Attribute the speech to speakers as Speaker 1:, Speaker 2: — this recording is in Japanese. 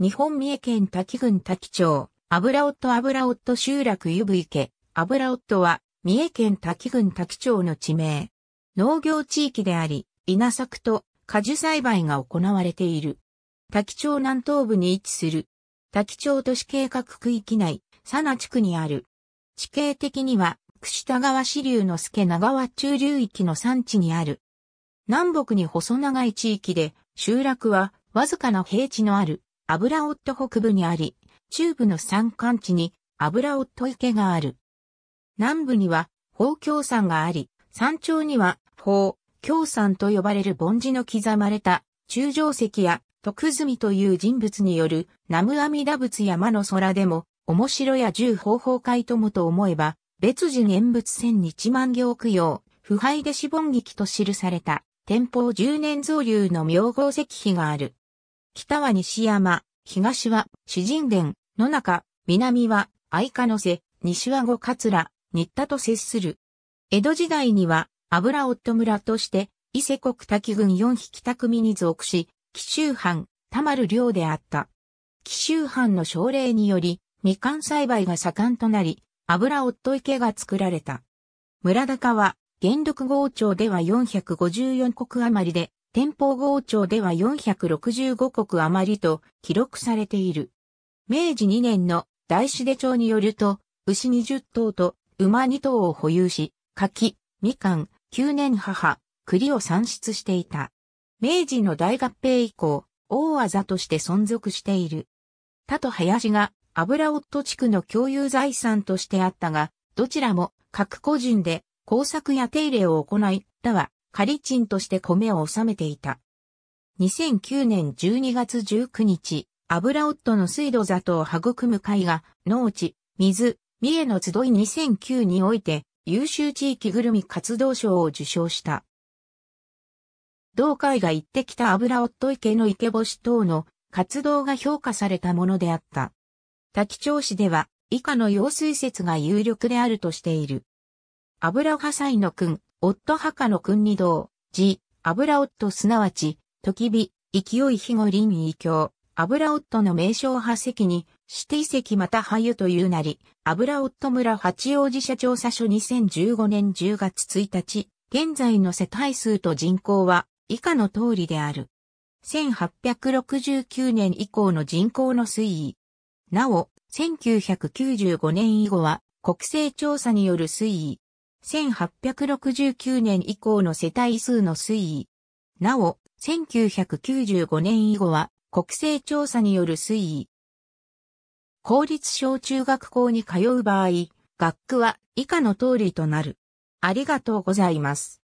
Speaker 1: 日本三重県滝郡滝町、油夫油夫集落湯布池、油夫は三重県滝郡滝町の地名。農業地域であり、稲作と果樹栽培が行われている。滝町南東部に位置する。滝町都市計画区域内、佐奈地区にある。地形的には、串田川支流の助長川中流域の産地にある。南北に細長い地域で、集落はわずかな平地のある油夫北部にあり、中部の山間地に油夫池がある。南部には宝京山があり、山頂には宝京山と呼ばれる盆地の刻まれた中上石や徳積という人物による南無阿弥陀仏山の空でも、面白や十方法会ともと思えば、別次念仏千日万行供養、腐敗で死盆劇と記された、天保十年造流の名号石碑がある。北は西山、東は詩人殿、野中、南は愛鹿の瀬、西は五桂、新田と接する。江戸時代には油夫村として伊勢国滝郡四匹北組に属し、紀州藩、田丸領であった。紀州藩の奨励により、みかん栽培が盛んとなり、油夫池が作られた。村高は、元禄豪町では454国余りで、天保号朝では465国余りと記録されている。明治2年の大志出町によると、牛20頭と馬2頭を保有し、柿、みかん、9年母、栗を産出していた。明治の大合併以降、大技として存続している。他と林が油夫地区の共有財産としてあったが、どちらも各個人で工作や手入れを行い、他は仮賃として米を納めていた。2009年12月19日、油夫の水道里を育む会が、農地、水、三重の集い2009において、優秀地域ぐるみ活動賞を受賞した。同会が行ってきた油夫池の池干し等の活動が評価されたものであった。滝町市では以下の用水説が有力であるとしている。油破砕の君、夫墓の君二道、字、油夫すなわち、時火、勢い日後林異教、油夫の名称派席に、指定席また俳優というなり、油夫村八王子社調査書2015年10月1日、現在の世帯数と人口は以下の通りである。1869年以降の人口の推移。なお、1995年以後は国勢調査による推移、1869年以降の世帯数の推移。なお、1995年以後は国勢調査による推移。公立小中学校に通う場合、学区は以下の通りとなる。ありがとうございます。